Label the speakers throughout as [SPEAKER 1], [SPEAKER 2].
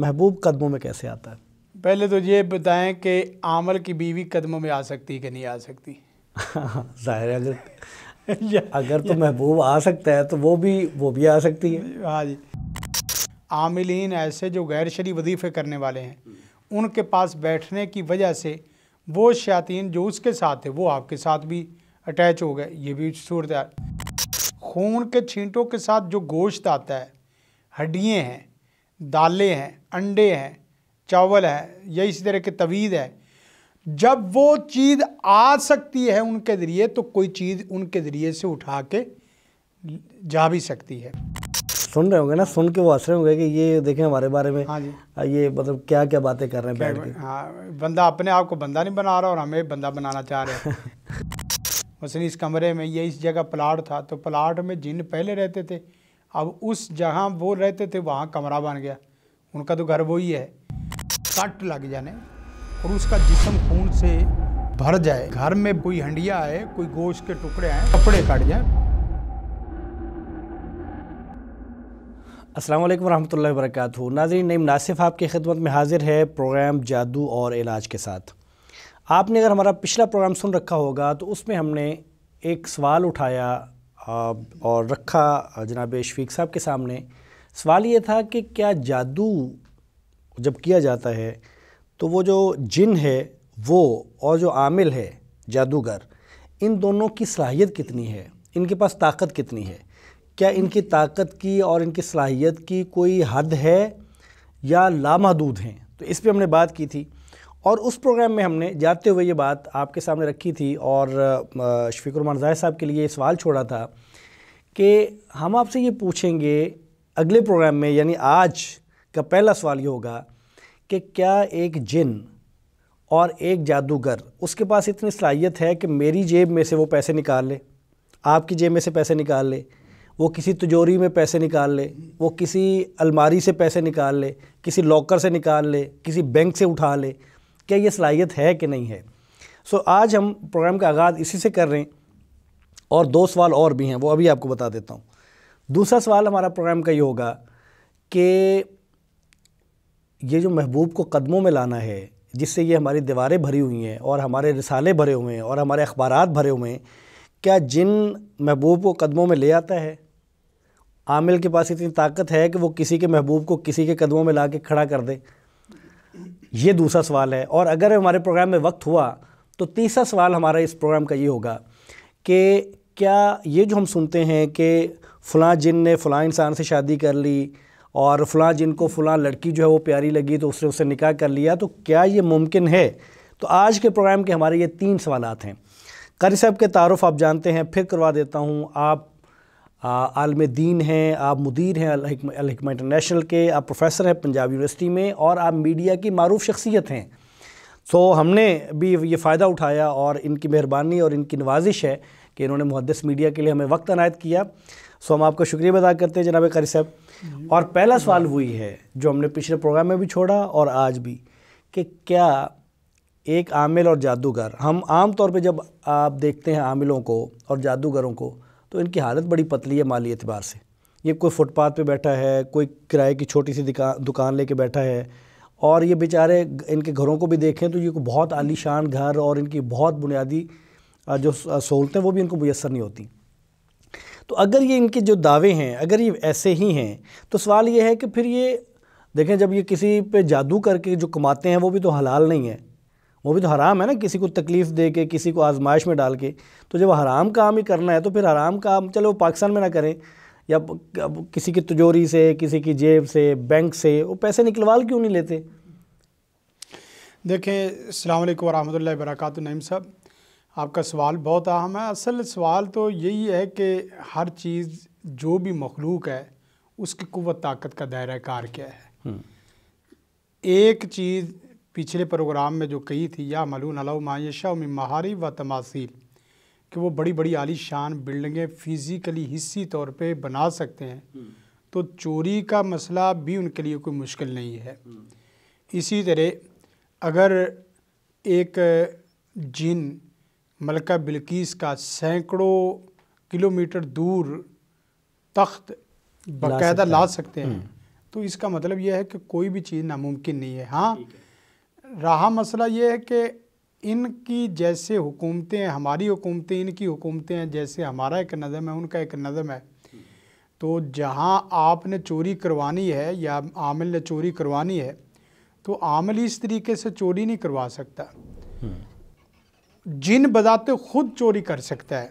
[SPEAKER 1] महबूब कदमों में कैसे आता है
[SPEAKER 2] पहले तो ये बताएं कि आमल की बीवी कदमों में आ सकती है कि नहीं आ सकती
[SPEAKER 1] जाहिर है अगर अगर तो महबूब आ सकता है तो वो भी वो भी आ सकती है
[SPEAKER 2] हाँ जी आमिलीन ऐसे जो गैर शरी वजीफ़े करने वाले हैं उनके पास बैठने की वजह से वो शयातीन जो उसके साथ थे वो आपके साथ भी अटैच हो गए ये भी सूरत खून के छींटों के साथ जो गोश्त आता है हड्डियाँ हैं दालें हैं अंडे हैं चावल है या इसी तरह के तवीज़ है जब वो चीज़ आ सकती है उनके ज़रिए तो कोई चीज़ उनके ज़रिए से उठा के जा भी सकती है
[SPEAKER 1] सुन रहे होंगे ना सुन के वो हंस रहे होंगे कि ये देखें हमारे बारे में हाँ जी ये मतलब क्या क्या बातें कर रहे हैं बैठ के
[SPEAKER 2] हाँ बंदा अपने आप को बंदा नहीं बना रहा और हमें बंदा बनाना चाह रहे हैं मसलन इस कमरे में ये इस जगह प्लाट था तो प्लाट में जिन पहले रहते थे अब उस जगह वो रहते थे वहाँ कमरा बन गया उनका तो घर वही है कट लग जाने और उसका जिसम खून से भर जाए घर में कोई हंडिया आए कोई गोश्त के टुकड़े आए कपड़े काट जाए असल वरहमल वर्क नाजरीन
[SPEAKER 1] नईम नासिफ आपकी खिदमत में हाजिर है प्रोग्राम जादू और इलाज के साथ आपने अगर हमारा पिछला प्रोग्राम सुन रखा होगा तो उसमें हमने एक सवाल उठाया और रखा जनाब शफीक साहब के सामने सवाल ये था कि क्या जादू जब किया जाता है तो वो जो जिन है वो और जो आमिल है जादूगर इन दोनों की सलाहियत कितनी है इनके पास ताकत कितनी है क्या इनकी ताकत की और इनकी सलाहियत की कोई हद है या लामहदूद हैं तो इस पर हमने बात की थी और उस प्रोग्राम में हमने जाते हुए ये बात आपके सामने रखी थी और शफीकुरमान जाहिर साहब के लिए सवाल छोड़ा था कि हम आपसे ये पूछेंगे अगले प्रोग्राम में यानी आज का पहला सवाल ये होगा कि क्या एक जिन और एक जादूगर उसके पास इतनी सलाहियत है कि मेरी जेब में से वो पैसे निकाल ले आपकी जेब में से पैसे निकाल ले वो किसी तिजोरी में पैसे निकाल ले वो किसी अलमारी से पैसे निकाल ले किसी लॉकर से निकाल ले किसी बैंक से उठा ले क्या ये सलाहियत है कि नहीं है सो so, आज हम प्रोग्राम का आगाज़ इसी से कर रहे हैं और दो सवाल और भी हैं वो अभी आपको बता देता हूँ दूसरा सवाल हमारा प्रोग्राम का ये होगा कि ये जो महबूब को कदमों में लाना है जिससे ये हमारी दीवारें भरी हुई हैं और हमारे रिसाले भरे हुए हैं और हमारे अखबार भरे हुए हैं क्या जिन महबूब को कदमों में ले आता है आमिल के पास इतनी ताकत है कि वो किसी के महबूब को किसी के कदमों में ला के खड़ा कर दे ये दूसरा सवाल है और अगर हमारे प्रोग्राम में वक्त हुआ तो तीसरा सवाल हमारा इस प्रोग्राम का ये होगा कि क्या ये जो हम सुनते हैं कि फ़लाँ जिन ने फ़लाँ इंसान से शादी कर ली और फ़लाँ जिन को फ़लाँ लड़की जो है वो प्यारी लगी तो उसने उससे निकाह कर लिया तो क्या ये मुमकिन है तो आज के प्रोग्राम के हमारे ये तीन सवाल हैं कारी साहब के तारफ़ आप जानते हैं फिर करवा देता हूँ आप आलम दीन हैं आप मुदीर हैं इंटरनेशनल के आप प्रोफेसर हैं पंजाब यूनिवर्सिटी में और आप मीडिया की मरूफ शख्सियत हैं तो हमने भी ये फ़ायदा उठाया और इनकी मेहरबानी और इनकी नवाजिश है कि इन्होंने मुहदस मीडिया के लिए हमें वक्त अनायत किया सो हम आपका शुक्रिया अदा करते हैं जनाब करी साहब और पहला सवाल वही है जो हमने पिछले प्रोग्राम में भी छोड़ा और आज भी कि क्या एक आमिल और जादूगर हम आम तौर पे जब आप देखते हैं आमिलों को और जादूगरों को तो इनकी हालत बड़ी पतली है माली एतबार से ये कोई फुटपाथ पे बैठा है कोई किराए की छोटी सी दुकान लेके बैठा है और ये बेचारे इनके घरों को भी देखें तो ये को बहुत आलीशान घर और इनकी बहुत बुनियादी जो सहूलतें वो भी इनको मैसर नहीं होती तो अगर ये इनके जो दावे हैं अगर ये ऐसे ही हैं तो सवाल ये है कि फिर ये देखें जब ये किसी पे जादू करके जो कमाते हैं वो भी तो हलाल नहीं है वो भी तो हराम है ना किसी को तकलीफ़ दे के किसी को आजमाइश में डाल के तो जब हराम काम ही करना है तो फिर हराम काम चलो वो पाकिस्तान में ना करें या किसी की तिजोरी से किसी की जेब से बैंक से वो पैसे
[SPEAKER 2] निकलवा क्यों नहीं लेते देखें अलैक् वरहमल वरक नईम साहब आपका सवाल बहुत अहम है असल सवाल तो यही है कि हर चीज़ जो भी मखलूक है उसकी कुत ताकत का दायरा कार क्या है हम्म। एक चीज़ पिछले प्रोग्राम में जो कही थी या मलून अलाउ मायशा महारी व तमासील कि वो बड़ी बड़ी आलीशान बिल्डिंगें फिज़िकली हिस्सी तौर पे बना सकते हैं हम्म। तो चोरी का मसला भी उनके लिए कोई मुश्किल नहीं है हम्म। इसी तरह अगर एक जिन मलका बिल्किस का सैकड़ों किलोमीटर दूर तख्त बाकायदा ला सकते हैं हम्म। तो इसका मतलब यह है कि कोई भी चीज़ नामुमकिन नहीं है हाँ रहा मसला ये है कि इनकी जैसे हुकूमतें हैं हमारी हुकूमतें इनकी हुकूमतें हैं जैसे हमारा एक नज़म है उनका एक नज़म है तो जहाँ आपने चोरी करवानी है या आमिल ने चोरी करवानी है तो आमिल इस तरीके से चोरी नहीं करवा सकता जिन बजाते खुद चोरी कर सकता है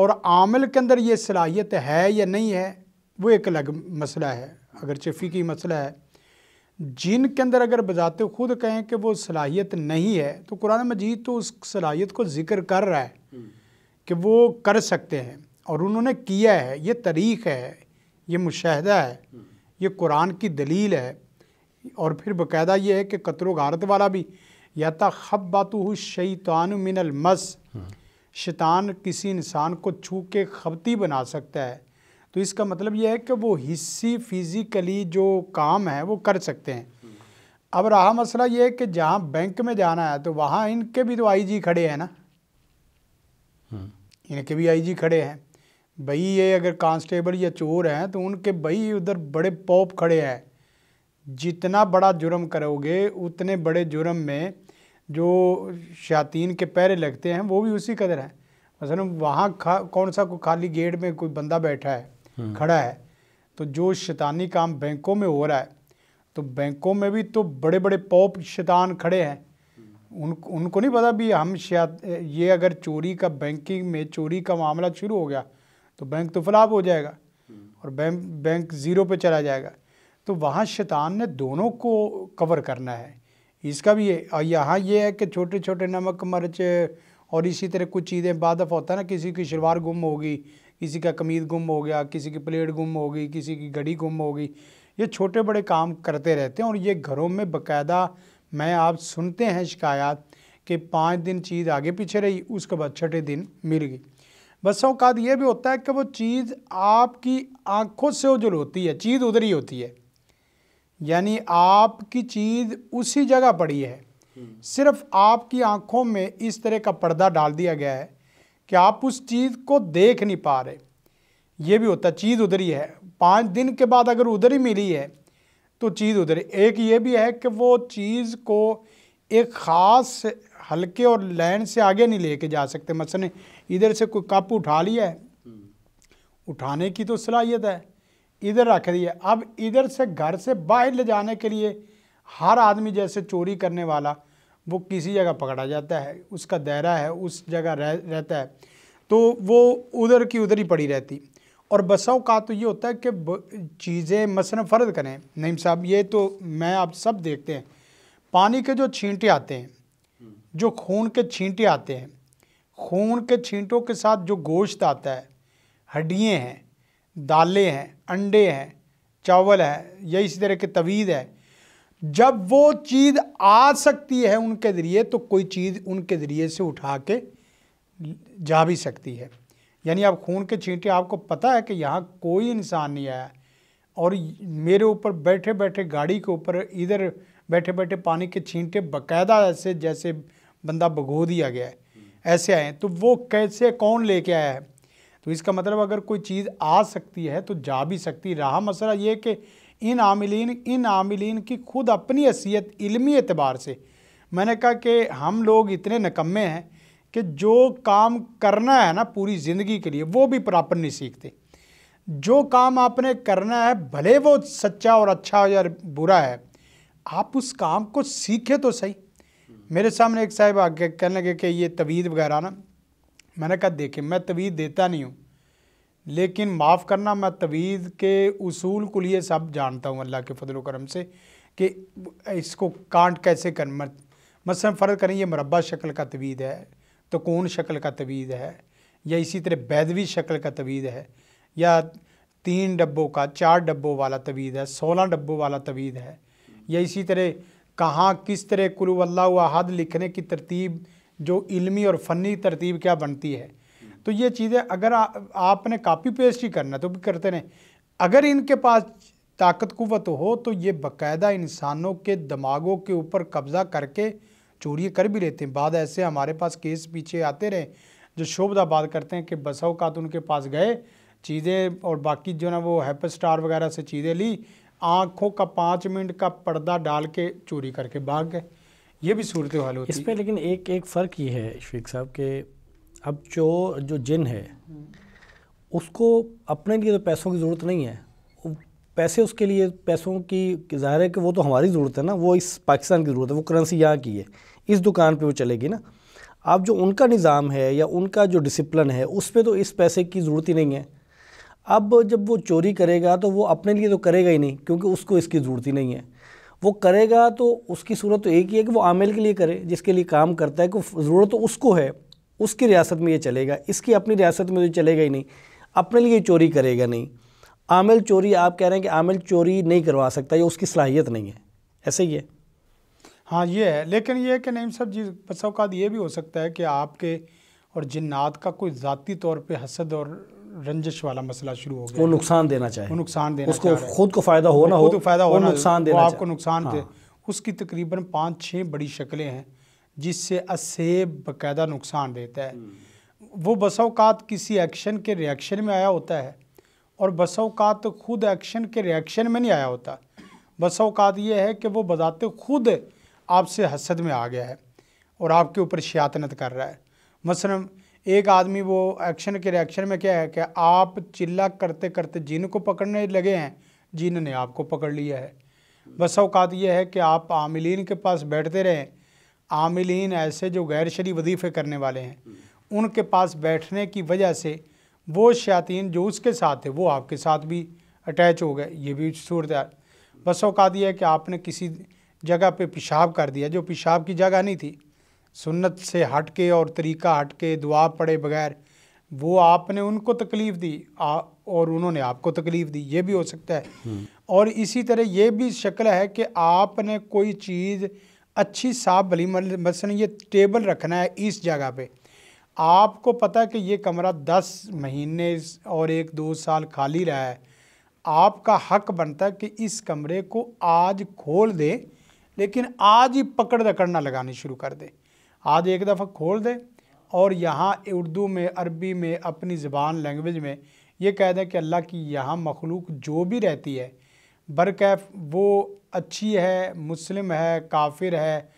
[SPEAKER 2] और आमिल के अंदर ये सलाहियत है या नहीं है वो एक अलग मसला है चफी की मसला है जिन के अंदर अगर बजाते खुद कहें कि वो सलाहियत नहीं है तो कुरान मजीद तो उस सलाहियत को जिक्र कर रहा है हम्म। कि वो कर सकते हैं और उन्होंने किया है ये तरीक़ है ये मुशाहदा है हम्म। ये कुरान की दलील है और फिर बाकायदा ये है कि कतरो गारत वाला भी या था खब बातु शैतान मिनल मस हम्म। शैतान किसी इंसान को छू के खबती बना सकता है तो इसका मतलब यह है कि वो हिस्सी फिज़िकली जो काम है वो कर सकते हैं अब रहा मसला ये है कि जहाँ बैंक में जाना है तो वहाँ इनके भी तो आईजी खड़े हैं ना हम्म। इनके भी आईजी खड़े हैं भई ये अगर कांस्टेबल या चोर हैं तो उनके भई उधर बड़े पॉप खड़े हैं जितना बड़ा जुर्म करोगे उतने बड़े जुर्म में जो शातीन के पैरे लगते हैं वो भी उसी कदर हैं मसलन वहाँ खा कौन सा कोई खाली गेट में कोई बंदा बैठा है हाँ। खड़ा है तो जो शैतानी काम बैंकों में हो रहा है तो बैंकों में भी तो बड़े बड़े पॉप शैतान खड़े हैं हाँ। उन उनको नहीं पता भी हम शायद ये अगर चोरी का बैंकिंग में चोरी का मामला शुरू हो गया तो बैंक तो फलाब हो जाएगा हाँ। और बैंक बैंक ज़ीरो पे चला जाएगा तो वहाँ शैतान ने दोनों को कवर करना है इसका भी ये और यहाँ ये है कि छोटे छोटे नमक मर्च और इसी तरह कुछ चीज़ें बाद होता है ना किसी की शलवार गुम होगी किसी का कमीज गुम हो गया किसी की प्लेट गुम हो गई किसी की घड़ी गुम हो गई ये छोटे बड़े काम करते रहते हैं और ये घरों में बकायदा मैं आप सुनते हैं शिकायत कि पाँच दिन चीज़ आगे पीछे रही उसके बाद छठे दिन मिल गई बस अवकात ये भी होता है कि वो चीज़ आपकी आँखों से उजल होती है चीज़ उधर ही होती है यानी आपकी चीज़ उसी जगह पड़ी है हम्म। सिर्फ आपकी आँखों में इस तरह का पर्दा डाल दिया गया है कि आप उस चीज़ को देख नहीं पा रहे ये भी होता चीज़ उधर ही है पाँच दिन के बाद अगर उधर ही मिली है तो चीज़ उधर एक ये भी है कि वो चीज़ को एक ख़ास हल्के और लाइन से आगे नहीं लेके जा सकते मसलन इधर से कोई कप उठा लिया है उठाने की तो सलाहियत है इधर रख रही है अब इधर से घर से बाहर ले जाने के लिए हर आदमी जैसे चोरी करने वाला वो किसी जगह पकड़ा जाता है उसका दायरा है उस जगह रह रहता है तो वो उधर की उधर ही पड़ी रहती और बसा का तो ये होता है कि चीज़ें मसन फ़र्द करें नईम साहब ये तो मैं आप सब देखते हैं पानी के जो छींटे आते हैं जो खून के छींटे आते हैं खून के छींटों के साथ जो गोश्त आता है हड्डियाँ हैं दालें हैं अंडे हैं चावल है या इसी तरह के तवीज़ है जब वो चीज़ आ सकती है उनके ज़रिए तो कोई चीज़ उनके ज़रिए से उठा के जा भी सकती है यानी आप खून के छींटे आपको पता है कि यहाँ कोई इंसान नहीं आया और मेरे ऊपर बैठे बैठे गाड़ी के ऊपर इधर बैठे बैठे पानी के छींटे बकायदा ऐसे जैसे बंदा भगो दिया गया है ऐसे आए तो वो कैसे कौन लेके आया है तो इसका मतलब अगर कोई चीज़ आ सकती है तो जा भी सकती रहा मसला ये कि इन आमिलीन इन आमिलीन की खुद अपनी हैसियत इलमी एतबार से मैंने कहा कि हम लोग इतने नकम्मे हैं कि जो काम करना है ना पूरी ज़िंदगी के लिए वो भी प्रॉपर नहीं सीखते जो काम आपने करना है भले वो सच्चा और अच्छा या बुरा है आप उस काम को सीखे तो सही मेरे सामने एक साहब आगे कहने लगे कि ये तवीद वगैरह ना मैंने कहा देखे मैं तवीद देता नहीं हूँ लेकिन माफ़ करना मैं तवीज़ के उसूल को लिए सब जानता हूँ अल्लाह के फजल करम से कि इसको कांट कैसे कर मसलन फर्द करें ये मरबा शक्ल का तवीज़ है तो कौन शक्ल का तवीज़ है या इसी तरह बैदवी शक्ल का तवीज़ है या तीन डब्बों का चार डब्बों वाला तवीज़ है सोलह डब्बों वाला तवीज़ है या इसी तरह कहाँ किस तरह कुलवल्ला हद लिखने की तरतीब जो इलमी और फ़नी तरतीब क्या बनती है तो ये चीज़ें अगर आ, आपने कापी पेस्ट ही करना तो भी करते रहें अगर इनके पास ताकत कुत हो तो ये बकायदा इंसानों के दिमागों के ऊपर कब्ज़ा करके चोरी कर भी लेते हैं बाद ऐसे हमारे पास केस पीछे आते रहे जो शोभदाबाद करते हैं कि बसौकात उनके पास गए चीज़ें और बाकी जो ना वो हैप स्टार वगैरह से चीज़ें ली आँखों का पाँच मिनट का पर्दा डाल के चोरी करके भाग गए ये भी सूरत हाल होती है पर लेकिन एक एक फ़र्क
[SPEAKER 1] ये है शफीक साहब के अब जो जो जिन है उसको अपने लिए तो पैसों की ज़रूरत नहीं है पैसे उसके लिए पैसों की ज़ाहिर है कि वो तो हमारी ज़रूरत है ना वो इस पाकिस्तान की ज़रूरत है वो करेंसी यहाँ की है इस दुकान पे वो चलेगी ना अब जो उनका निज़ाम है या उनका जो डिसिप्लिन है उस पर तो इस पैसे की ज़रूरत ही नहीं है अब जब वो चोरी करेगा तो वो अपने लिए तो करेगा ही नहीं क्योंकि उसको इसकी ज़रूरत ही नहीं है वो करेगा तो उसकी सूरत तो एक ही है कि वो आमिल के लिए करे जिसके लिए काम करता है कि ज़रूरत तो उसको है उसकी रियासत में ये चलेगा इसकी अपनी रियासत में तो चलेगा ही नहीं अपने लिए चोरी करेगा नहीं आमिल चोरी आप कह रहे हैं कि आमिल चोरी नहीं करवा सकता ये उसकी सलाहियत नहीं है ऐसे ही है
[SPEAKER 2] हाँ ये है लेकिन ये है कि नईम साहब जी अवकात ये भी हो सकता है कि आपके और जिन्नात का कोई ज़ाती तौर पे हसद और रंजिश वाला मसला शुरू हो गया वो नुकसान देना चाहे वो नुकसान देना उसको खुद को फ़ायदा हो ना हो फायदा हो नुकसान देना आपको नुकसान दे हाँ। उसकी तकरीबन पाँच छः बड़ी शक्लें हैं जिससे असेब बायदा नुकसान देता है वो बसाओकात किसी एक्शन के रिएक्शन में आया होता है और बसाओकात खुद एक्शन के रिएक्शन में नहीं आया होता बसाओकात यह है कि वो बजाते खुद आपसे हसद में आ गया है और आपके ऊपर शयातनत कर रहा है मसलन एक आदमी वो एक्शन के रिएक्शन में क्या है कि आप चिल्ला करते करते जिन को पकड़ने लगे हैं जिन ने आपको पकड़ लिया है बस यह है कि आप आमिलीन के पास बैठते रहें आमिलीन ऐसे जो गैर शरी वजीफ़े करने वाले हैं उनके पास बैठने की वजह से वो शयातीन जो उसके साथ थे वो आपके साथ भी अटैच हो गए ये भी सूरत बस औका यह है कि आपने किसी जगह पे पेशाब कर दिया जो पेशाब की जगह नहीं थी सुन्नत से हट के और तरीका हट के दुआ पड़े बगैर वो आपने उनको तकलीफ़ दी आ, और उन्होंने आपको तकलीफ़ दी ये भी हो सकता है और इसी तरह ये भी शक्ल है कि आपने कोई चीज़ अच्छी साफ भली मतलब मसलन ये टेबल रखना है इस जगह पे आपको पता है कि ये कमरा दस महीने और एक दो साल खाली रहा है आपका हक बनता है कि इस कमरे को आज खोल दे लेकिन आज ही पकड़ दकड़ना लगानी शुरू कर दे आज एक दफ़ा खोल दे और यहाँ उर्दू में अरबी में अपनी ज़बान लैंग्वेज में ये कह दें कि अल्लाह की यहाँ मखलूक जो भी रहती है बरकैफ वो अच्छी है मुस्लिम है काफिर है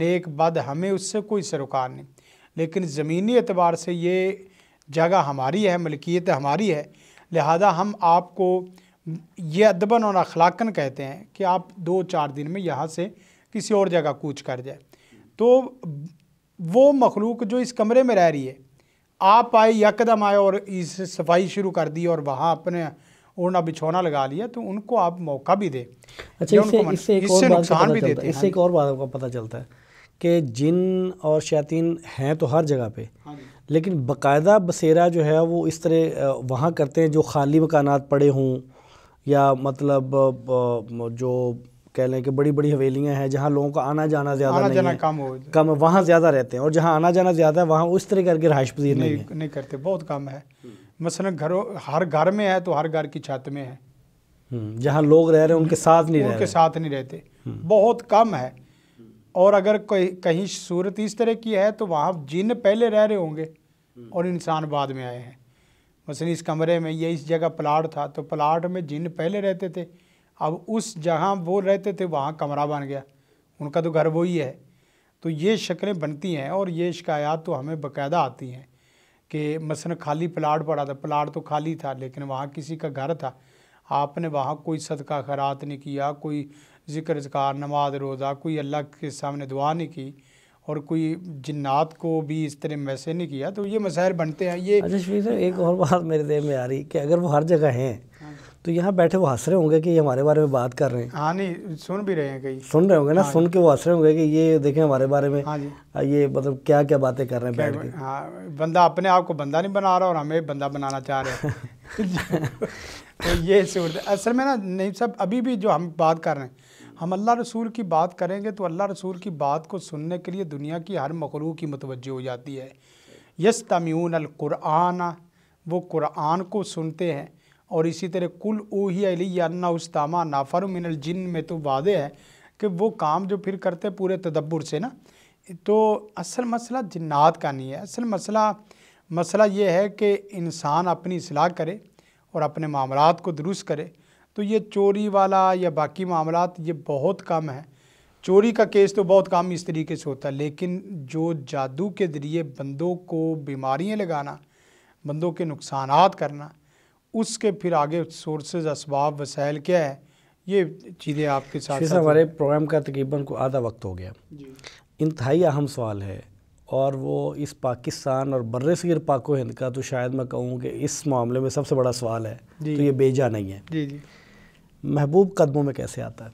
[SPEAKER 2] नेक बद हमें उससे कोई सरोकार नहीं लेकिन ज़मीनी एतबार से ये जगह हमारी है मलकियत हमारी है लिहाजा हम आपको ये अदबन और अखलाकन कहते हैं कि आप दो चार दिन में यहाँ से किसी और जगह कूच कर जाए तो वो मखलूक जो इस कमरे में रह रही है आप आए यकदम आए और इस सफाई शुरू कर दी और वहाँ अपने ओढ़ना बिछौना लगा लिया तो उनको आप मौका भी दें अच्छा इससे इससे एक और नुकसान पता चलता है इससे एक हाँ
[SPEAKER 1] और बात का पता चलता है कि जिन और शयातीन हैं तो हर जगह पे हाँ लेकिन बाकायदा बसेरा जो है वो इस तरह वहाँ करते हैं जो खाली मकान पड़े हों या मतलब जो कह लें कि बड़ी बड़ी हवेलियां हैं जहाँ लोगों का आना जाना ज़्यादा आना नहीं जाना है कम हो कम वहाँ ज़्यादा रहते हैं और जहाँ आना जाना ज़्यादा है वहाँ उस तरह करके रहाइश पजीर नहीं, नहीं,
[SPEAKER 2] नहीं करते बहुत कम है मसलन घरों हर घर में है तो हर घर की छत में है
[SPEAKER 1] हम्म, जहाँ लोग रह रहे हैं उनके साथ नहीं उनके साथ
[SPEAKER 2] नहीं रहते हम्म। बहुत कम है और अगर कोई कहीं सूरत इस तरह की है तो वहाँ जिन पहले रह रहे होंगे हम्म। और इंसान बाद में आए हैं मसलन इस कमरे में ये इस जगह प्लाट था तो प्लाट में जिन पहले रहते थे अब उस जहाँ वो रहते थे वहाँ कमरा बन गया उनका तो घर वही है तो ये शक्लें बनती हैं और ये शिकायत तो हमें बाकायदा आती हैं कि मसन खाली प्लाट पड़ा था प्लाट तो खाली था लेकिन वहाँ किसी का घर था आपने वहाँ कोई सदका खरात नहीं किया कोई जिक्र जकार नमाज रोज़ा कोई अल्लाह के सामने दुआ नहीं की और कोई जिन्नात को भी इस तरह मैसे नहीं किया तो ये मसायर बनते हैं ये अच्छा एक
[SPEAKER 1] और बात मेरे दिल में आ रही कि अगर वो हर जगह हैं तो यहाँ बैठे वो हंस रहे होंगे कि ये हमारे बारे में बात कर रहे हैं
[SPEAKER 2] हाँ नहीं सुन भी रहे हैं कई
[SPEAKER 1] सुन रहे होंगे ना हाँ सुन के वो हंस रहे होंगे कि ये देखें हमारे बारे में हाँ जी ये मतलब क्या क्या बातें कर रहे हैं बैठ के
[SPEAKER 2] हाँ बंदा अपने आप को बंदा नहीं बना रहा और हमें बंदा बनाना चाह रहे हैं तो ये सूरत असल में ना नहीं सब अभी भी जो हम बात कर रहे हैं हम अल्लाह रसूल की बात करेंगे तो अल्लाह रसूल की बात को सुनने के लिए दुनिया की हर मखलू की मतवज हो जाती है यस अल कुरआन वो कुरान को सुनते हैं और इसी तरह कुल ओ ही अलियान्ना उस्तामा नाफर मिनल जिन में तो वादे है कि वो काम जो फिर करते हैं पूरे तदब्बर से ना तो असल मसला जिन्नात का नहीं है असल मसला मसला ये है कि इंसान अपनी असलाह करे और अपने मामला को दुरुस्त करे तो ये चोरी वाला या बाकी मामला ये बहुत कम है चोरी का केस तो बहुत कम इस तरीके से होता है लेकिन जो जादू के ज़रिए बंदों को बीमारियाँ लगाना बंदों के नुकसान करना उसके फिर आगे सोर्सेज इसबाब वसाइल क्या है ये चीज़ें आपके साथ, हमारे
[SPEAKER 1] प्रोग्राम का तकरीबन को आधा वक्त हो गया इंतहाई अहम सवाल है और वो इस पाकिस्तान और बरसर पाको हिंद का तो शायद मैं कहूँ कि इस मामले में सबसे बड़ा सवाल है तो ये बेजा नहीं है जी जी महबूब कदमों में कैसे आता है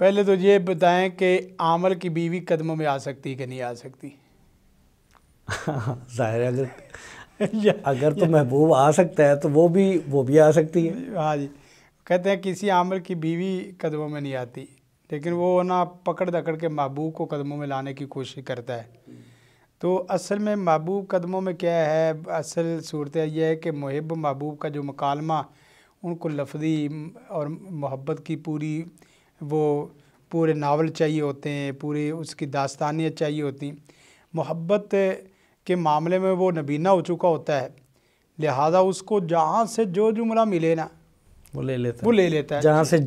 [SPEAKER 2] पहले तो ये बताएं कि आमल की बीवी कदमों में आ सकती है कि नहीं आ सकती
[SPEAKER 1] ज़ाहिर अगर अगर तो महबूब आ सकता है तो वो भी वो भी आ सकती है
[SPEAKER 2] हाँ जी कहते हैं किसी आमिर की बीवी कदमों में नहीं आती लेकिन वो ना पकड़ दकड़ के महबूब को कदमों में लाने की कोशिश करता है तो असल में महबूब कदमों में क्या है असल सूरत यह है कि महब महबूब का जो मकालमा उनको लफजी और मोहब्बत की पूरी वो पूरे नावल चाहिए होते हैं पूरे उसकी दास्तानियाँ चाहिए होती मोहब्बत के मामले में वो नबीना हो चुका होता है लिहाजा उसको जहाँ से जो जुमला मिले ना वो ले लेता है वो ले लेता है जहाँ
[SPEAKER 1] से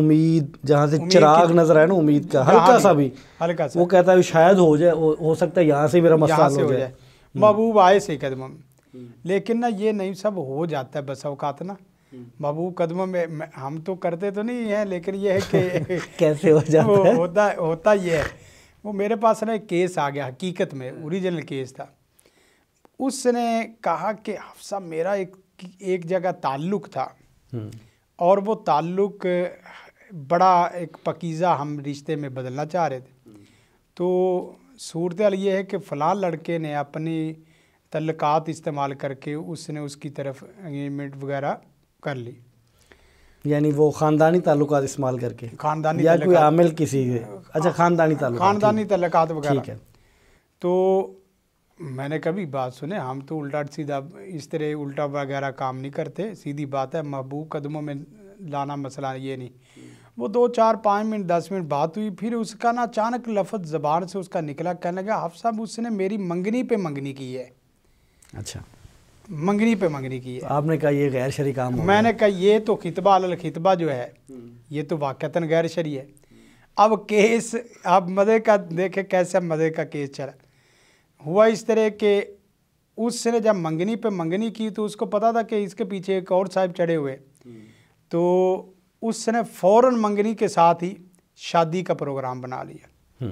[SPEAKER 1] उम्मीद जहाँ से चिराग नजर आए ना उम्मीद का हल्का सा भी हल्का सा वो कहता है शायद हो जाए हो सकता है यहाँ से मेरा मसला हो जाए
[SPEAKER 2] महबूब आए से कदम हम्म। लेकिन ना ये नहीं सब हो जाता है बस अवकात ना हम्म। महबूब कदम में हम तो करते तो नहीं है लेकिन ये है कि कैसे हो जाता है होता होता ये है वो मेरे पास ना एक केस आ गया हकीकत में ओरिजिनल केस था उसने कहा कि हफ्सा मेरा एक एक जगह ताल्लुक़ था हम्म। और वो ताल्लुक़ बड़ा एक पकीज़ा हम रिश्ते में बदलना चाह रहे थे तो सूरत ये है कि फ़लाँ लड़के ने अपनी तल्लक़ात इस्तेमाल करके उसने उसकी तरफ एंगेजमेंट वगैरह कर ली
[SPEAKER 1] यानी वो ख़ानदानी ताल्लुक इस्तेमाल करके ख़ानदानी या कोई आमिल किसी अच्छा हाँ, ख़ानदानी ताल्लुक ख़ानदानी तल्लक़ात वगैरह
[SPEAKER 2] तो मैंने कभी बात सुने हम तो उल्टा सीधा इस तरह उल्टा वगैरह काम नहीं करते सीधी बात है महबूब कदमों में लाना मसला ये नहीं वो दो चार पाँच मिनट दस मिनट बात हुई फिर उसका ना अचानक लफज ज़बान से उसका निकला कहने लगा आप साहब उसने मेरी मंगनी पे मंगनी की है अच्छा मंगनी पे मंगनी की है तो आपने कहा ये गैर शरी काम मैंने कहा ये तो खितबा अल खितबा जो है ये तो वाक़ता गैर शरी है अब केस अब मज़े का देखे कैसे मज़े का केस चला हुआ इस तरह के उसने जब मंगनी पे मंगनी की तो उसको पता था कि इसके पीछे एक और साहब चढ़े हुए तो उसने फ़ौर मंगनी के साथ ही शादी का प्रोग्राम बना लिया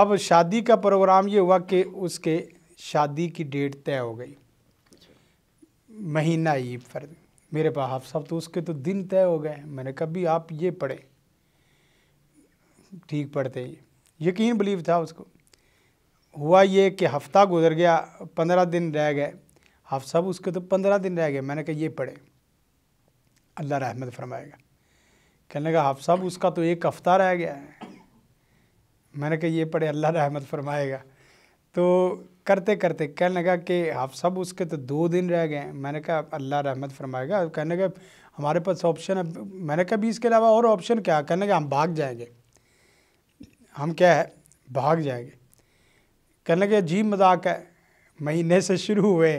[SPEAKER 2] अब शादी का प्रोग्राम ये हुआ कि उसके शादी की डेट तय हो गई महीना ही फर्ज मेरे पास हाफ साहब तो उसके तो दिन तय हो गए मैंने कभी आप ये पढ़े ठीक पढ़ते ही यकीन बिलीव था उसको हुआ ये कि हफ़्ता गुजर गया पंद्रह दिन रह गए हफ सब उसके तो पंद्रह दिन रह गए मैंने कहा ये पढ़े अल्लाह रहमत फरमाएगा कहने का हफ़ सब उसका तो एक हफ़्ता रह गया है मैंने कहा ये पढ़े अल्लाह रहमत फरमाएगा तो करते करते कहने लगा कि आप सब उसके तो दो दिन रह गए मैंने कहा अल्लाह रहमत फरमाएगा कहने का हमारे पास ऑप्शन है मैंने कहा भी इसके अलावा और ऑप्शन क्या कहने का हम भाग जाएंगे हम क्या है भाग जाएंगे कहने लगे जी मजाक है महीने से शुरू हुए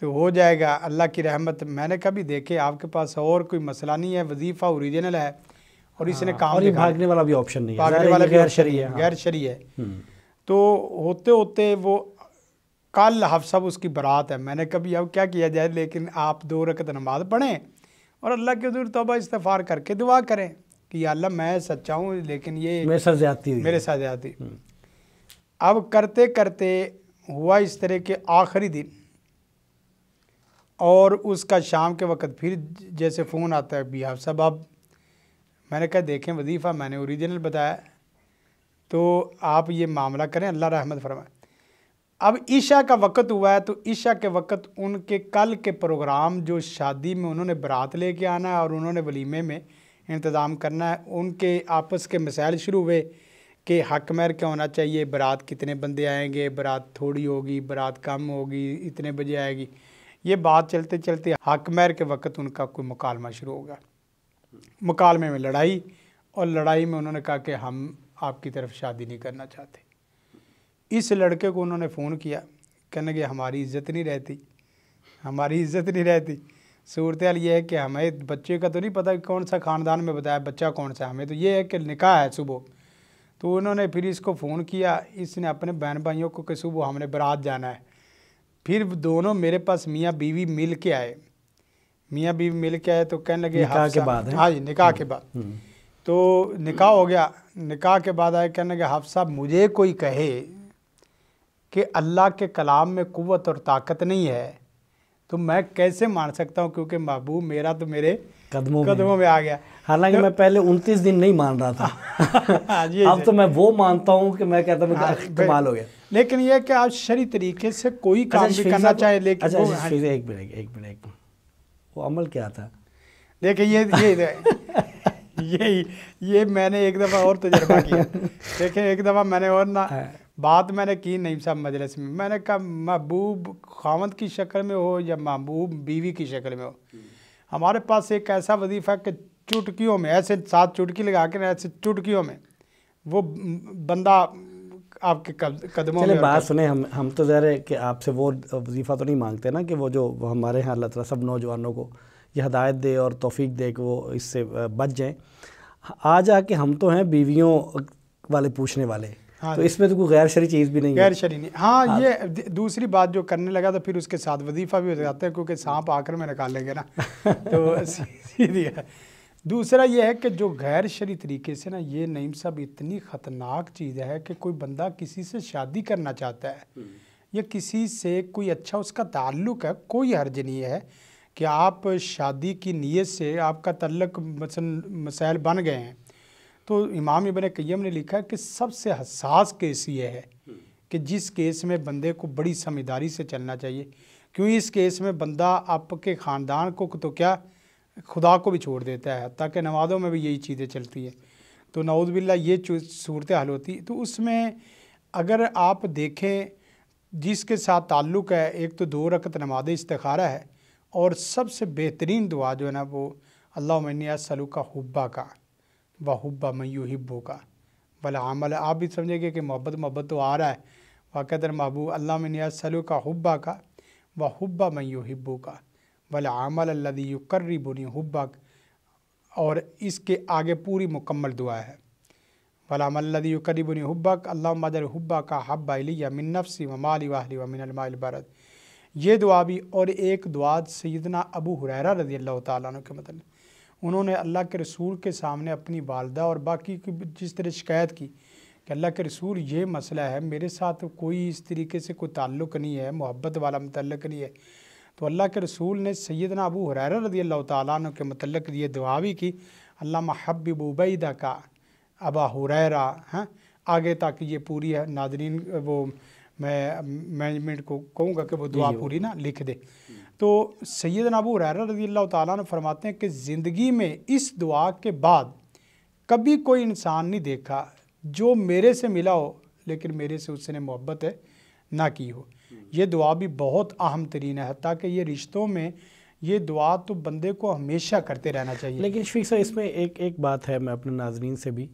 [SPEAKER 2] तो हो जाएगा अल्लाह की रहमत मैंने कभी देखे आपके पास और कोई मसला नहीं है वजीफ़ा ओरिजिनल है और हाँ, इसने काम और भागने
[SPEAKER 1] वाला भी ऑप्शन नहीं भागने वाला गैर शरी है गैर शरी है हाँ। हम्म।
[SPEAKER 2] तो होते होते वो कल हाफ सब उसकी बरात है मैंने कभी अब क्या किया जाए लेकिन आप दो रकत नमाज पढ़ें और अल्लाह के दूर तोबा इस्तफ़ार करके दुआ करें कि अल्लाह मैं सच्चा हूँ लेकिन ये मेरे साथ ज़्यादा मेरे साथ ज़्यादा अब करते करते हुआ इस तरह के आखिरी दिन और उसका शाम के वक्त फिर जैसे फ़ोन आता है भी सब अब मैंने कहा देखें वजीफ़ा मैंने ओरिजिनल बताया तो आप ये मामला करें अल्लाह रहमत फरमाए अब ईशा का वक्त हुआ है तो ईशा के वक्त उनके कल के प्रोग्राम जो शादी में उन्होंने बारात लेके आना है और उन्होंने वलीमे में इंतज़ाम करना है उनके आपस के मसाइल शुरू हुए कि हक महर क्या होना चाहिए बारात कितने बंदे आएंगे बारात थोड़ी होगी बारात कम होगी इतने बजे आएगी ये बात चलते चलते हक महर के वक्त उनका कोई मुकालमा शुरू होगा मुकालमे में लड़ाई और लड़ाई में उन्होंने कहा कि हम आपकी तरफ शादी नहीं करना चाहते इस लड़के को उन्होंने फ़ोन किया कहने के हमारी इज्जत नहीं रहती हमारी इज्जत नहीं रहती सूरत ये है कि हमें बच्चे का तो नहीं पता कौन सा ख़ानदान में बताया बच्चा कौन सा हमें तो ये है कि निकाह है सुबह तो उन्होंने फिर इसको फ़ोन किया इसने अपने बहन भाइयों को कि सुबह हमने बरात जाना है फिर दोनों मेरे पास मियाँ बीवी मिल के आए मियाँ बीवी मिल के आए तो कहने लगे निकाह के बाद हाँ जी निकाह के हम्म। बाद हम्म। तो निकाह हो गया निकाह के बाद आए कहने लगे हाफ साहब मुझे कोई कहे कि अल्लाह के कलाम में कुत और ताकत नहीं है तो मैं कैसे मान सकता हूँ क्योंकि महबूब मेरा तो मेरे कदमों कदमों में आ गया हालांकि तो, मैं
[SPEAKER 1] पहले उनतीस दिन नहीं मान रहा था
[SPEAKER 2] ये हाँ, अब तो मैं वो मानता हूँ कि मैं कहता हूँ हाँ, कमाल हो गया लेकिन यह कि आप शरी तरीके से कोई अच्छा, काम भी करना चाहे लेकिन अच्छा, अच्छा हाँ
[SPEAKER 1] एक मिनट एक मिनट एक मिनट
[SPEAKER 2] वो अमल क्या था देखिए ये ये ये ये मैंने एक दफ़ा और तजर्बा किया देखिए एक दफ़ा मैंने और ना बात मैंने की नईम साहब मजलिस में मैंने कहा महबूब खामद की शक्ल में हो या महबूब बीवी की शक्ल में हो हमारे पास एक ऐसा वजीफ़ा कि चुटकियों में ऐसे सात चुटकी लगा के ऐसे चुटकियों में वो बंदा आपके कदमों में बात सुने
[SPEAKER 1] हम हम तो ज़रा कि आपसे वो वजीफ़ा तो नहीं मांगते ना कि वो जो वो हमारे यहाँ अल्लाह तब नौजवानों को ये हदायत दे और तोफ़ी दे कि वो इससे बच जाएँ आ जा के हम तो हैं बीवियों वाले पूछने वाले हाँ तो इसमें तो कोई गैर शरी चीज़ भी नहीं गैर शरी
[SPEAKER 2] नहीं हाँ, हाँ ये दूसरी बात जो करने लगा तो फिर उसके साथ वजीफ़ा भी हो जाता है क्योंकि सांप आकर में निकालेंगे ना तो सीधी है दूसरा यह है कि जो गैर शरी तरीके से ना ये नईम साहब इतनी ख़तरनाक चीज़ है कि कोई बंदा किसी से शादी करना चाहता है हम्म। या किसी से कोई अच्छा उसका ताल्लुक है कोई हर्ज नहीं है कि आप शादी की नीयत से आपका तल्लक मसल मसाइल बन गए हैं तो इमाम इबन कैम ने लिखा कि सबसे हसास केस ये है कि जिस केस में बंदे को बड़ी समझदारी से चलना चाहिए क्योंकि इस केस में बंदा आपके ख़ानदान को तो क्या खुदा को भी छोड़ देता है ताकि कि नमाज़ों में भी यही चीज़ें चलती है तो नवदबिल्ला ये सूरत हाल होती तो उसमें अगर आप देखें जिसके साथ ताल्लुक़ है एक तो दो रकत नमाज इस्तारा है और सबसे बेहतरीन दुआ जो है ना वो अल्लाह मनिया सलू का हुब्बा का वहुब्बा मैं यू हिब्बू का भला अमल आप भी समझेंगे कि मोहब्बत मोहब्बत तो आ रहा है वाक़र महबूब अल्लाह में नियाज सलू का हुब्बा का व हुब्बा मैं यू हिब्बू का भला अमल अल्लादी युकर्रिबुनी हुब्बा और इसके आगे पूरी मुकम्मल दुआ है वलामल्लदी करीबुनी हब्बक अल्लाह मदर हब्बा का हब्बा लिया मिन नफसी वमाली वाहली वमिन भारत ये दुआ भी और एक दुआ सैदना अबू हुररा रज़ी अल्लाह तुम के मतलब उन्होंने अल्लाह के रसूल के सामने अपनी वालदा और बाकी की जिस तरह शिकायत की कि अल्लाह के रसूल ये मसला है मेरे साथ कोई इस तरीके से कोई ताल्लुक़ नहीं है मोहब्बत वाला मतलब नहीं है तो अल्लाह के रसूल ने सैदना अबू हुरैरा रदी अल्लाह तन के मतलब ये दुआ भी की अल्लाह हब्ब उबैदा का अबा हुरैरा हैं हाँ, आगे तक ये पूरी नादरीन वो मैं मैनेजमेंट को कहूँगा कि वो दुआ पूरी ना लिख दे तो सैद नबू हुररा रजी अल्लाह फरमाते हैं कि ज़िंदगी में इस दुआ के बाद कभी कोई इंसान नहीं देखा जो मेरे से मिला हो लेकिन मेरे से उसने मोहब्बत है ना की हो ये दुआ भी बहुत अहम तरीन है ताकि ये रिश्तों में ये दुआ तो बंदे को हमेशा करते रहना चाहिए लेकिन शफीक सर इसमें एक एक
[SPEAKER 1] बात है मैं अपने नाजरीन से भी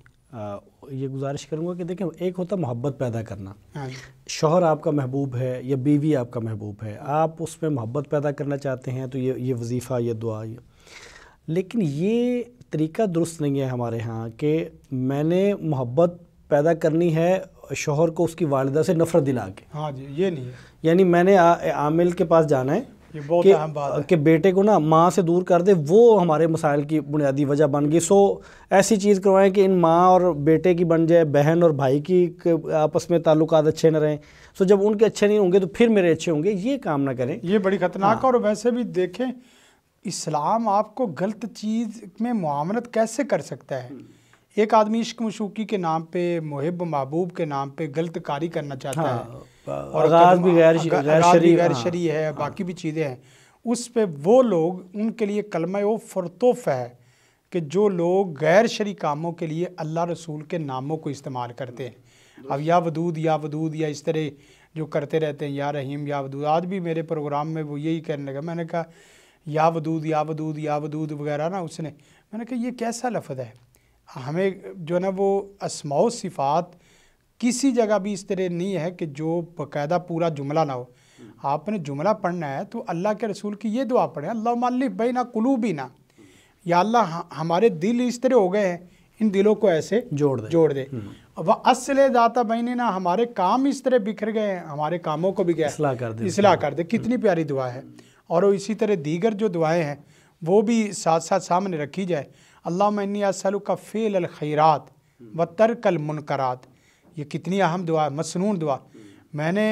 [SPEAKER 1] ये गुजारिश करूँगा कि देखें एक होता मोहब्बत पैदा करना हाँ शोहर आपका महबूब है या बीवी आपका महबूब है आप उसमें मोहब्बत पैदा करना चाहते हैं तो ये ये वजीफ़ा ये दुआ ये लेकिन ये तरीका दुरुस्त नहीं है हमारे यहाँ कि मैंने मोहब्बत पैदा करनी है शोहर को उसकी वालदा से नफ़रत दिला
[SPEAKER 2] के हाँ जी ये नहीं
[SPEAKER 1] यानी मैंने आ, आमिल के पास जाना है
[SPEAKER 2] कि,
[SPEAKER 1] कि बेटे को ना माँ से दूर कर दे वो हमारे मसाइल की बुनियादी वजह बन गई सो ऐसी चीज़ करवाएं कि इन माँ और बेटे की बन जाए बहन और भाई की आपस में ताल्लुक
[SPEAKER 2] अच्छे न रहें सो जब उनके अच्छे नहीं होंगे तो फिर मेरे अच्छे होंगे ये काम ना करें ये बड़ी ख़तरनाक हाँ। और वैसे भी देखें इस्लाम आपको गलत चीज़ में मामलत कैसे कर सकता है एक आदमी इश्क मशूकी के नाम पर मुहब महबूब के नाम पर गलत कारी करना चाहता हाँ। है और तो भी गैर शरी गैर शरी हाँ। है बाकी भी चीज़ें हैं उस पर वो लोग उनके लिए कलम वो फरतोफ़ है कि जो लोग गैर शरी कामों के लिए अल्लाह रसूल के नामों को इस्तेमाल करते हैं अब या वदूद या वदूद या इस तरह जो करते रहते हैं या रहीम या वदूद आज भी मेरे प्रोग्राम में वो यही कहने लगा मैंने कहा या वदूद या वदूद या वदूद वगैरह ना उसने मैंने कहा ये कैसा लफ्ज़ है हमें जो है ना वो असमाओ सिफ़ात किसी जगह भी इस तरह नहीं है कि जो बाकायदा पूरा जुमला ना हो आपने जुमला पढ़ना है तो अल्लाह के रसूल की ये दुआ पढ़े अल्लाह मालिक भाई ना कुलू भी ना या अल्लाह हमारे दिल इस तरह हो गए हैं इन दिलों को ऐसे जोड़ दे जोड़ दे हम्म। वह असले दाता बहने ना हमारे काम इस तरह बिखर गए हैं हमारे कामों को भी गए कर दे असलाह कर दे कितनी हम्म। प्यारी दुआ है और इसी तरह दीगर जो दुआएं हैं वो भी साथ साथ सामने रखी जाए अल्लाह मनी असल का फ़ेल खैरात व तरकल मुनकरात ये कितनी अहम दुआ है मसनून दुआ मैंने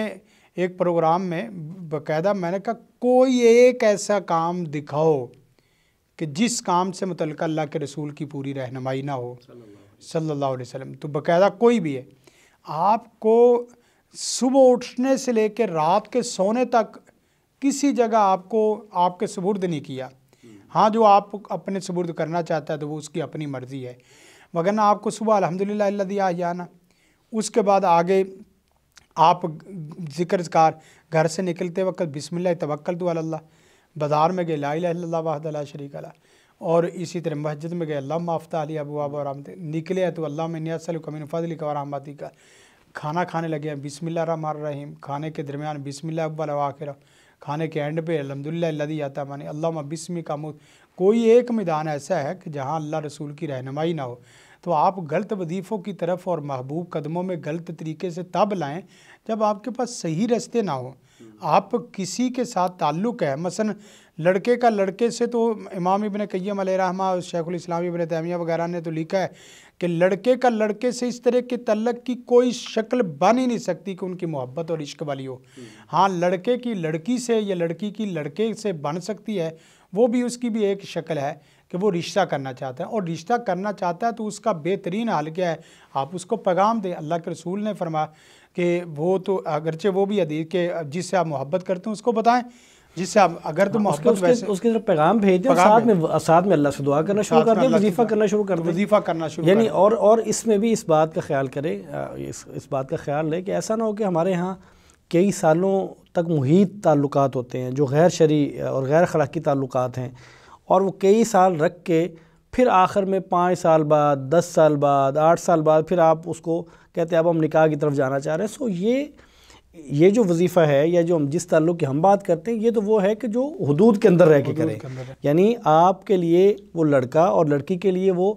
[SPEAKER 2] एक प्रोग्राम में बकायदा मैंने कहा कोई एक ऐसा काम दिखाओ कि जिस काम से मुतल अल्लाह के रसूल की पूरी रहनमाई ना हो सल्लल्लाहु अलैहि वसल्लम तो बकायदा कोई भी है आपको सुबह उठने से लेकर रात के सोने तक किसी जगह आपको आपके सबुर्द नहीं किया हाँ जो आप अपने सबुर्द करना चाहता है तो वो उसकी अपनी मर्ज़ी है मगर ना आपको सुबह अलहमदिल्ला दिया जाना उसके बाद आगे आप जिक्रकार घर से निकलते वक्त बिसमिल्ल तवक्ल तो अल्लाह बाज़ार में गए ला लाला शरीक अला और इसी तरह मस्जिद में गए अल्लाह माफ़ा अली अबू अब और निकले तो अल्लाह में नियासल कमीन फ़ादिल का खाना खाने लगे हैं बिसमिल्ल रहीम खाने के दरमियान बिसमिल्ल अब्बल आखिर खाने के एंड पे अलहमदिल्लादी आता मानी अल्लाह बिसमी का मुद कोई एक मैदान ऐसा है कि जहाँ अल्लाह रसूल की रहनमाई ना हो तो आप गलत वजीफ़ों की तरफ और महबूब कदमों में गलत तरीके से तब लाएं जब आपके पास सही रास्ते ना हो आप किसी के साथ ताल्लुक़ है मसन लड़के का लड़के से तो इमाम इबन कैम रहमा शेखुल इस्लाम इबन तैमिया वगैरह ने तो लिखा है कि लड़के का लड़के से इस तरह के तलक की कोई शक्ल बन ही नहीं सकती कि उनकी मोहब्बत और इश्क वाली हो हाँ लड़के की लड़की से या लड़की की लड़के से बन सकती है वो भी उसकी भी एक शक्ल है कि वो रिश्ता करना चाहता है और रिश्ता करना चाहता है तो उसका बेहतरीन हाल क्या है आप उसको पैगाम दें अल्लाह के रसूल ने फरमाया कि वो तो अगरचे वो भी हदीस के जिससे आप मोहब्बत करते हैं उसको बताएं जिससे आप अगर तो मोहब्बत उसके, उसके,
[SPEAKER 1] उसके तरफ पैगाम भेज दें साथ में साथ में अल्लाह से दुआ करना शुरू कर दें वजीफ़ा
[SPEAKER 2] करना शुरू कर दें वजीफ़ा करना शुरू यानी
[SPEAKER 1] और और इसमें भी इस बात का ख्याल करें इस इस बात का ख्याल लें कि ऐसा ना हो कि हमारे यहाँ कई सालों तक मुहित ताल्लुकात होते हैं जो गैर शरी और गैर अखलाक़ी ताल्लुकात हैं और वो कई साल रख के फिर आखिर में पाँच साल बाद दस साल बाद आठ साल बाद फिर आप उसको कहते हैं अब हम निकाह की तरफ जाना चाह रहे हैं सो ये ये जो वजीफ़ा है या जो हम जिस तल्लु की हम बात करते हैं ये तो वो है कि जो हदूद के अंदर रह के करें यानी आपके लिए वो लड़का और लड़की के लिए वो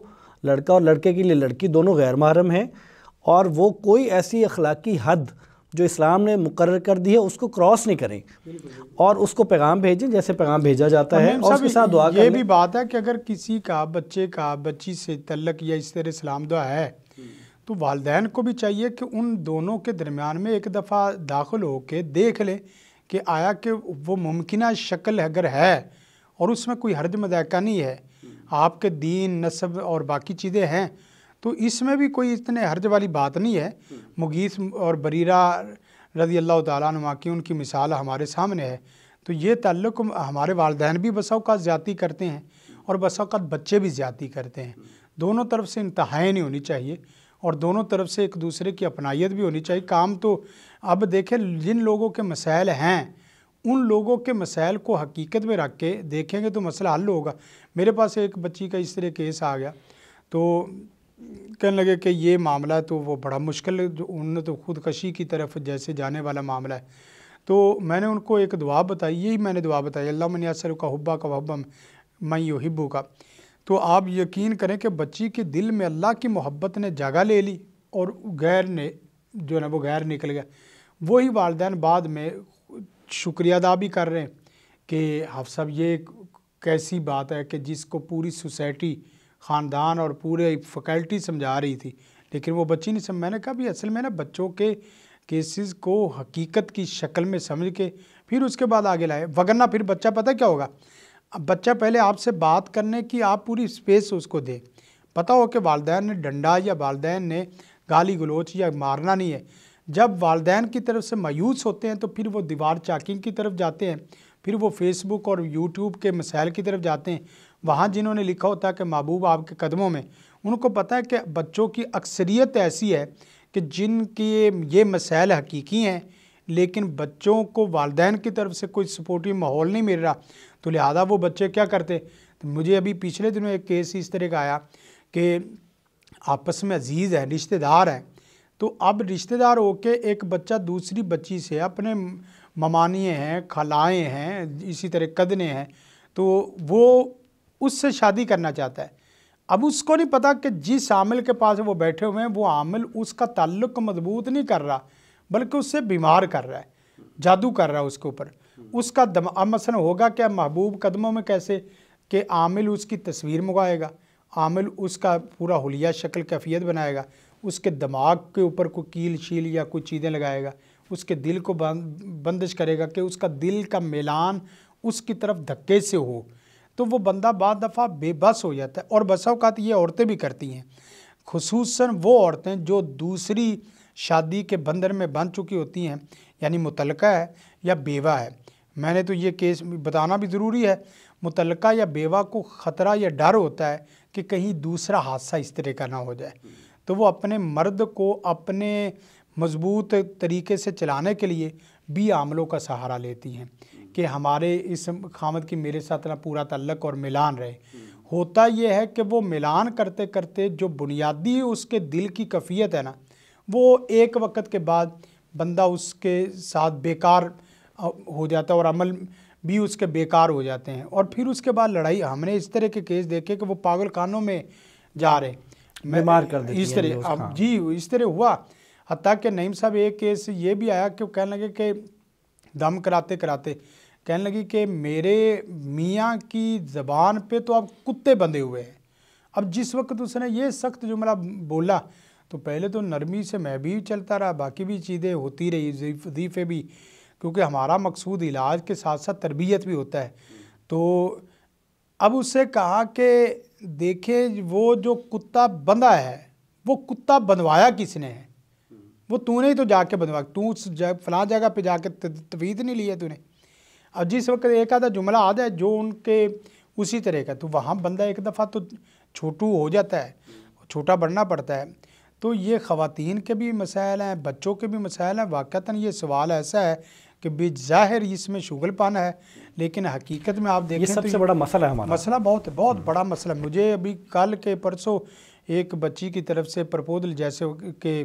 [SPEAKER 1] लड़का और लड़के के लिए लड़की दोनों गैर महरम हैं और वो कोई ऐसी अखलाकी हद जो इस्लाम ने मुकर कर दी है उसको क्रॉस नहीं करें और उसको पैगाम भेजें जैसे पैगाम भेजा जाता है और उसके साथ दुआ ये भी
[SPEAKER 2] बात है कि अगर किसी का बच्चे का बच्ची से तलक या इस तरह इस्लाम दुआ है तो वालदेन को भी चाहिए कि उन दोनों के दरमियान में एक दफ़ा दाखिल हो के देख लें कि आया कि वो मुमकिन शक्ल अगर है और उसमें कोई हर्ज मदायक़ा नहीं है आपके दीन नस्ब और बाकी चीज़ें हैं तो इसमें भी कोई इतने हर्ज वाली बात नहीं है मुगीस और बरीरा रजी अल्लाह तुमा की उनकी मिसाल हमारे सामने है तो ये तल्लक हमारे वालदेन भी बसाओकात ज़्यादा करते हैं और बसाओकात बच्चे भी ज़्यादा करते हैं दोनों तरफ से इंतहाएँ नहीं होनी चाहिए और दोनों तरफ से एक दूसरे की अपनाइत भी होनी चाहिए काम तो अब देखें जिन लोगों के मसाइल हैं उन लोगों के मसाइल को हकीकत में रख के देखेंगे तो मसला हल होगा मेरे पास एक बच्ची का इस तरह केस आ गया तो कहने लगे कि ये मामला तो वो बड़ा मुश्किल जो उन्होंने तो खुदकशी की तरफ जैसे जाने वाला मामला है तो मैंने उनको एक दुआ बताई यही मैंने दुआ बताई अल्लाह मन यासर का हब्बा का हब्बम मैं हिब्बू का तो आप यकीन करें कि बच्ची के दिल में अल्लाह की मोहब्बत ने जगह ले ली और गैर ने जो है ना वो गैर निकल गया वही वालदेन बाद में शुक्रिया अदा भी कर रहे हैं कि हाफ साहब ये कैसी बात है कि जिसको पूरी सोसाइटी ख़ानदान और पूरे फैकल्टी समझा रही थी लेकिन वो बच्ची नहीं समझ मैंने कहा भी असल में ना बच्चों के केसेस को हकीकत की शक्ल में समझ के फिर उसके बाद आगे लाए वगरना फिर बच्चा पता क्या होगा अब बच्चा पहले आपसे बात करने की आप पूरी स्पेस उसको दे पता हो कि वालदेन ने डंडा या वालदेन ने गाली गलोच या मारना नहीं है जब वालदेन की तरफ से मायूस होते हैं तो फिर वो दीवार चाकिंग की तरफ जाते हैं फिर वो फेसबुक और यूट्यूब के मसाइल की तरफ जाते हैं वहाँ जिन्होंने लिखा होता है कि महबूब आपके कदमों में उनको पता है कि बच्चों की अक्सरियत ऐसी है कि जिनके ये मसाइल हकीकी हैं लेकिन बच्चों को वालदेन की तरफ से कोई सपोर्टिव माहौल नहीं मिल रहा तो लिहाजा वो बच्चे क्या करते तो मुझे अभी पिछले दिनों एक केस इस तरह का आया कि आपस में अजीज़ हैं रिश्तेदार हैं तो अब रिश्तेदार होकर एक बच्चा दूसरी बच्ची से अपने ममानिए हैं खलाएँ हैं इसी तरह कदने हैं तो वो उससे शादी करना चाहता है अब उसको नहीं पता कि जिस आमिल के पास वो बैठे हुए हैं वो आमिल उसका ताल्लुक मजबूत नहीं कर रहा बल्कि उससे बीमार कर रहा है जादू कर रहा है उसके ऊपर उसका दम अब मसन होगा क्या महबूब कदमों में कैसे कि आमिल उसकी तस्वीर मंगाएगा आमिल उसका पूरा हुलिया शक्ल कैफियत बनाएगा उसके दिमाग के ऊपर कोई कील शील या कोई चीज़ें लगाएगा उसके दिल को बंदिश करेगा कि उसका दिल का मिलान उसकी तरफ धक्के से हो तो वो बंदा बाद दफ़ा बेबस हो जाता है और बसा ये औरतें भी करती हैं खसूस वो औरतें जो दूसरी शादी के बंदर में बन चुकी होती हैं यानी मुतलका है या बेवा है मैंने तो ये केस बताना भी ज़रूरी है मुतलका या बेवा को ख़तरा या डर होता है कि कहीं दूसरा हादसा इस तरह का ना हो जाए तो वो अपने मर्द को अपने मजबूत तरीके से चलाने के लिए भी आमलों का सहारा लेती हैं कि हमारे इस खामद की मेरे साथ ना पूरा तल्लक और मिलान रहे होता यह है कि वो मिलान करते करते जो बुनियादी उसके दिल की कफ़ीत है ना वो एक वक्त के बाद बंदा उसके साथ बेकार हो जाता है और अमल भी उसके बेकार हो जाते हैं और फिर उसके बाद लड़ाई हमने इस तरह के केस देखे कि वो पागल खानों में जा रहे बीमार कर इस तरह अब जी इस तरह हुआ हती कि नईम साहब एक केस ये भी आया कि कहने लगे कि दम कराते कराते कहने लगी कि मेरे मियाँ की ज़बान पे तो अब कुत्ते बंधे हुए हैं अब जिस वक्त उसने ये सख्त जुमला बोला तो पहले तो नरमी से मैं भी चलता रहा बाकी भी चीज़ें होती रही वजीफ़े भी क्योंकि हमारा मकसूद इलाज के साथ साथ तरबियत भी होता है तो अब उससे कहा कि देखें वो जो कुत्ता बंधा है वो कुत्ता बनवाया किसने है वो तूने ही तो जाके बनवा तू उस जग फलां जगह पे जाके तवीद नहीं ली है तूने और जिस वक्त एक आधा जुमला आ जाए जो उनके उसी तरह का तो वहाँ बंदा एक दफ़ा तो छोटू हो जाता है छोटा बढ़ना पड़ता है तो ये ख़वान के भी मसाइल हैं बच्चों के भी मसाइल हैं वाक़ता ये सवाल ऐसा है कि ज़ाहिर इसमें शुगल पाना है लेकिन हकीकत में आप देखिए तो सबसे तो बड़ा मसला है हमारा मसला बहुत बहुत हम्म। बड़ा मसला मुझे अभी कल के परसों एक बच्ची की तरफ से प्रपोजल जैसे कि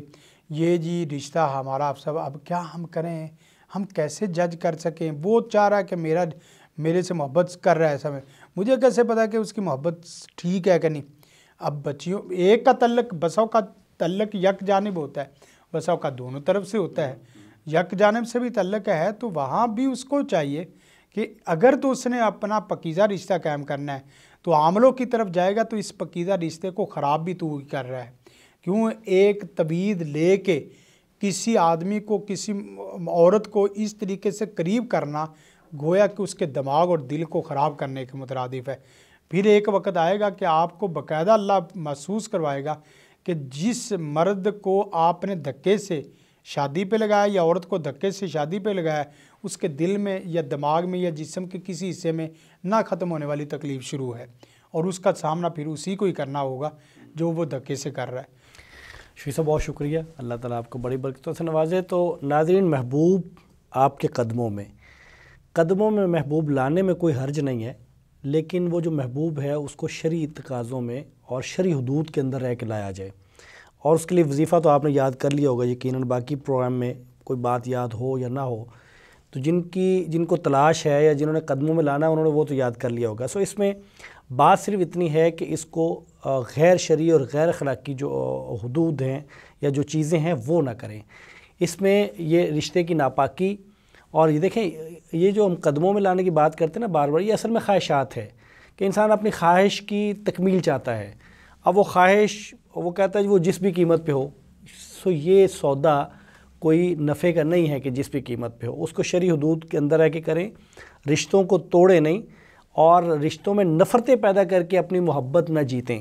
[SPEAKER 2] ये जी रिश्ता हमारा आप सब अब क्या हम करें हम कैसे जज कर सकें वो चाह रहा है कि मेरा मेरे से मोहब्बत कर रहा है समय मुझे कैसे पता कि उसकी मोहब्बत ठीक है कि नहीं अब बच्चियों एक का तल्लक बसों का तल्लक यक जानब होता है बसों का दोनों तरफ से होता है यक जानब से भी तल्लक है तो वहाँ भी उसको चाहिए कि अगर तो उसने अपना पकीज़ा रिश्ता कायम करना है तो आमलों की तरफ जाएगा तो इस पकीज़ा रिश्ते को ख़राब भी तू कर रहा है क्यों एक तबीद ले के किसी आदमी को किसी औरत को इस तरीके से करीब करना गोया कि उसके दिमाग और दिल को ख़राब करने के मुतरद है फिर एक वक्त आएगा कि आपको बकायदा अल्लाह महसूस करवाएगा कि जिस मर्द को आपने धक्के से शादी पे लगाया या औरत को धक्के से शादी पे लगाया उसके दिल में या दिमाग में या जिसम के किसी हिस्से में ना ख़त्म होने वाली तकलीफ़ शुरू है और उसका सामना फिर उसी को ही करना होगा जो वो धक्के से कर रहा है शी साहब बहुत शुक्रिया अल्लाह ताला आपको बड़ी बरकतों से नवाजे तो
[SPEAKER 1] नाजरीन महबूब आपके कदमों में कदमों में महबूब लाने में कोई हर्ज नहीं है लेकिन वो जो महबूब है उसको शरी तकाज़ों में और शरी हदूद के अंदर रह के लाया जाए और उसके लिए वजीफ़ा तो आपने याद कर लिया होगा यकीन बाकी प्रोग्राम में कोई बात याद हो या ना हो तो जिनकी जिनको तलाश है या जिन्होंने कदमों में लाना है उन्होंने वो तो याद कर लिया होगा सो इसमें बात सिर्फ इतनी है कि इसको गैर शरी और गैर अखलाकी जो हदूद हैं या जो चीज़ें हैं वो ना करें इसमें ये रिश्ते की नापाकी और ये देखें ये जो हम कदमों में लाने की बात करते हैं ना बार बार ये असल में ख्वाहिशात है कि इंसान अपनी ख्वाहिश की तकमील चाहता है अब वो ख्वाहिश वो कहता है वो जिस भी कीमत पे हो सो ये सौदा कोई नफ़े का नहीं है कि जिस भी कीमत पे हो उसको शरी हदूद के अंदर रह के करें रिश्तों को तोड़े नहीं और रिश्तों में नफ़रतें पैदा करके अपनी मोहब्बत न जीतें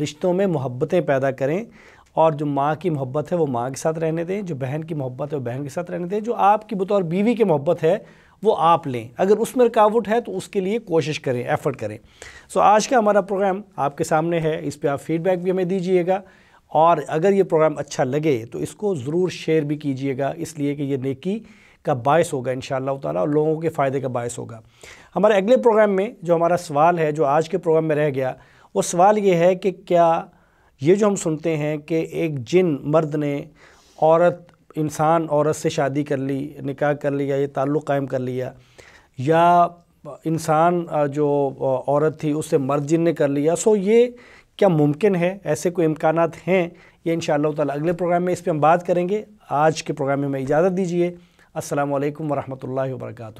[SPEAKER 1] रिश्तों में मोहब्बतें पैदा करें और जो माँ की मोहब्बत है वो माँ के साथ रहने दें जो बहन की मोहब्बत है वो बहन के साथ रहने दें जो आपकी बतौर बीवी की मोहब्बत है वो आप लें अगर उसमें रुकावट है तो उसके लिए कोशिश करें एफ़र्ट करें सो आज का हमारा प्रोग्राम आपके सामने है इस पर आप फीडबैक भी हमें दीजिएगा और अगर ये प्रोग्राम अच्छा लगे तो इसको ज़रूर शेयर भी कीजिएगा इसलिए कि ये नेकी का बायस होगा इन ताला और लोगों के फ़ायदे का बायस होगा हमारे अगले प्रोग्राम में जो हमारा सवाल है जो आज के प्रोग्राम में रह गया वो सवाल ये है कि क्या ये जो हम सुनते हैं कि एक जिन मर्द ने औरत इंसान औरत से शादी कर ली निकाह कर लिया ये ताल्लुक़ कायम कर लिया या इंसान जो औरत थी उससे मर्द जिन ने कर लिया सो ये क्या मुमकिन है ऐसे कोई इम्कान हैं ये इन ताला अगले प्रोग्राम में इस पर हम बात करेंगे आज के प्रोग्राम में इजाज़त दीजिए असल वरहमल वर्का